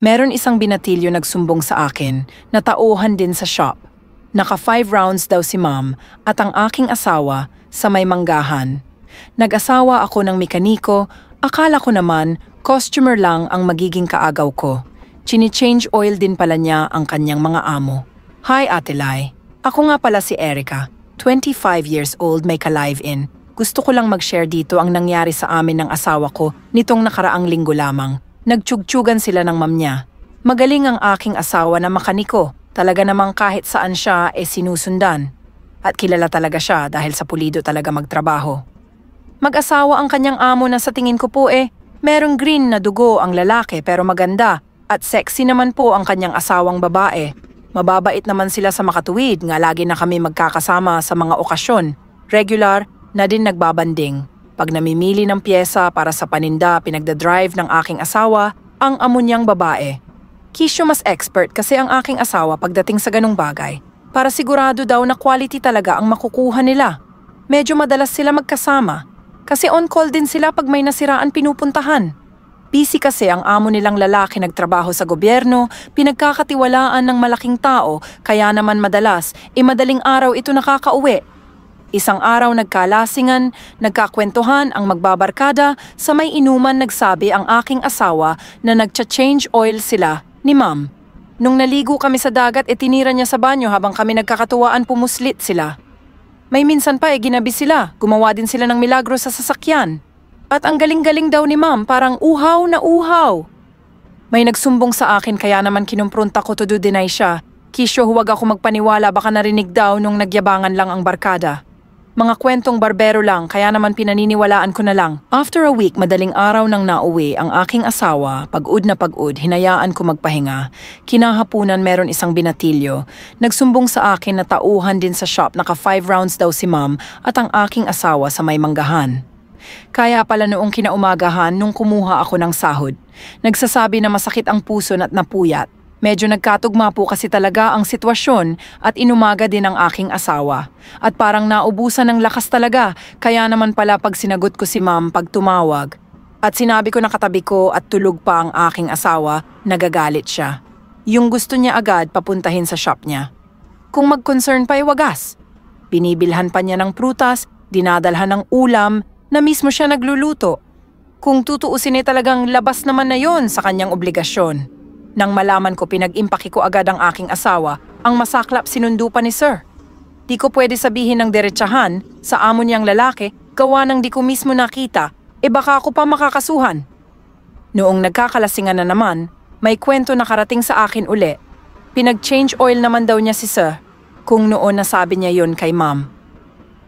Meron isang binatilyo nagsumbong sa akin na tauhan din sa shop. Naka five rounds daw si ma'am at ang aking asawa sa may manggahan. Nag-asawa ako ng mekaniko, akala ko naman customer lang ang magiging kaagaw ko. Chini-change oil din pala niya ang kanyang mga amo. Hi Ate Lai, ako nga pala si Erica, 25 years old may ka-live-in. Gusto ko lang mag-share dito ang nangyari sa amin ng asawa ko nitong nakaraang linggo lamang. Nagtsugtsugan sila ng mam niya. Magaling ang aking asawa na makaniko. Talaga namang kahit saan siya e sinusundan. At kilala talaga siya dahil sa pulido talaga magtrabaho. Mag-asawa ang kanyang amo na sa tingin ko po eh, merong green na dugo ang lalaki pero maganda at sexy naman po ang kanyang asawang babae. Mababait naman sila sa makatuwid nga lagi na kami magkakasama sa mga okasyon, regular na din nagbabanding. Pag namimili ng pyesa para sa paninda pinagdadrive ng aking asawa, ang amo niyang babae. Kisyo mas expert kasi ang aking asawa pagdating sa ganong bagay. Para sigurado daw na quality talaga ang makukuha nila. Medyo madalas sila magkasama. Kasi on-call din sila pag may nasiraan pinupuntahan. Busy kasi ang amo nilang lalaki nagtrabaho sa gobyerno, pinagkakatiwalaan ng malaking tao, kaya naman madalas, imadaling eh e araw ito nakakauwi Isang araw nagkalasingan, nagkakwentuhan ang magbabarkada sa may inuman nagsabi ang aking asawa na nagcha-change oil sila ni ma'am. Nung naligo kami sa dagat itinira eh, niya sa banyo habang kami nagkakatuwaan pumuslit sila. May minsan pa e eh, ginabi sila, gumawa din sila ng milagro sa sasakyan. At ang galing-galing daw ni ma'am parang uhaw na uhaw. May nagsumbong sa akin kaya naman kinumprunta ko to do deny siya. Kisyo huwag ako magpaniwala baka narinig daw nung nagyabangan lang ang barkada. Mga kwentong barbero lang, kaya naman pinaniniwalaan ko na lang. After a week, madaling araw nang nauwi ang aking asawa, pag-ud na pag-ud, hinayaan ko magpahinga. Kinahapunan meron isang binatilyo. Nagsumbong sa akin na tauhan din sa shop, naka 5 rounds daw si ma'am at ang aking asawa sa may manggahan. Kaya pala noong kinaumagahan nung kumuha ako ng sahod. Nagsasabi na masakit ang puso na napuyat. Medyo nagkatugma po kasi talaga ang sitwasyon at inumaga din ang aking asawa. At parang naubusan ng lakas talaga, kaya naman pala pag sinagot ko si ma'am pag tumawag. At sinabi ko na katabi ko at tulog pa ang aking asawa, nagagalit siya. Yung gusto niya agad papuntahin sa shop niya. Kung mag-concern pa iwagas. Eh, Binibilhan pa niya ng prutas, dinadalhan ng ulam, na mismo siya nagluluto. Kung tutuusin ay eh, talagang labas naman na yon sa kanyang obligasyon. Nang malaman ko pinag-impaki ko agad ang aking asawa, ang masaklap sinundo pa ni sir. Di ko pwede sabihin ng derechahan sa amo niyang lalaki gawa ng di ko mismo nakita, e baka ako pa makakasuhan. Noong nagkakalasingan na naman, may kwento na karating sa akin uli. Pinag-change oil naman daw niya si sir, kung noon nasabi niya yon kay ma'am.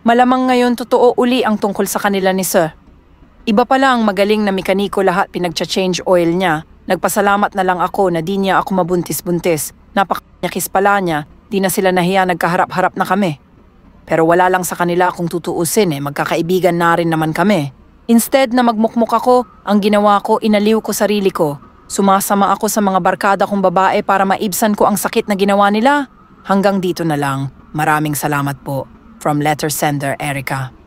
Malamang ngayon totoo uli ang tungkol sa kanila ni sir. Iba pala ang magaling na mekaniko lahat pinagcha-change oil niya. Nagpasalamat na lang ako na di niya ako mabuntis-buntis. Napakanyakis pala niya, di na sila nahiya nagkaharap-harap na kami. Pero wala lang sa kanila kung tutuusin eh, magkakaibigan na rin naman kami. Instead na magmukmuk ako, ang ginawa ko inaliw ko sarili ko. Sumasama ako sa mga barkada kong babae para maibsan ko ang sakit na ginawa nila. Hanggang dito na lang. Maraming salamat po. From letter sender Erica.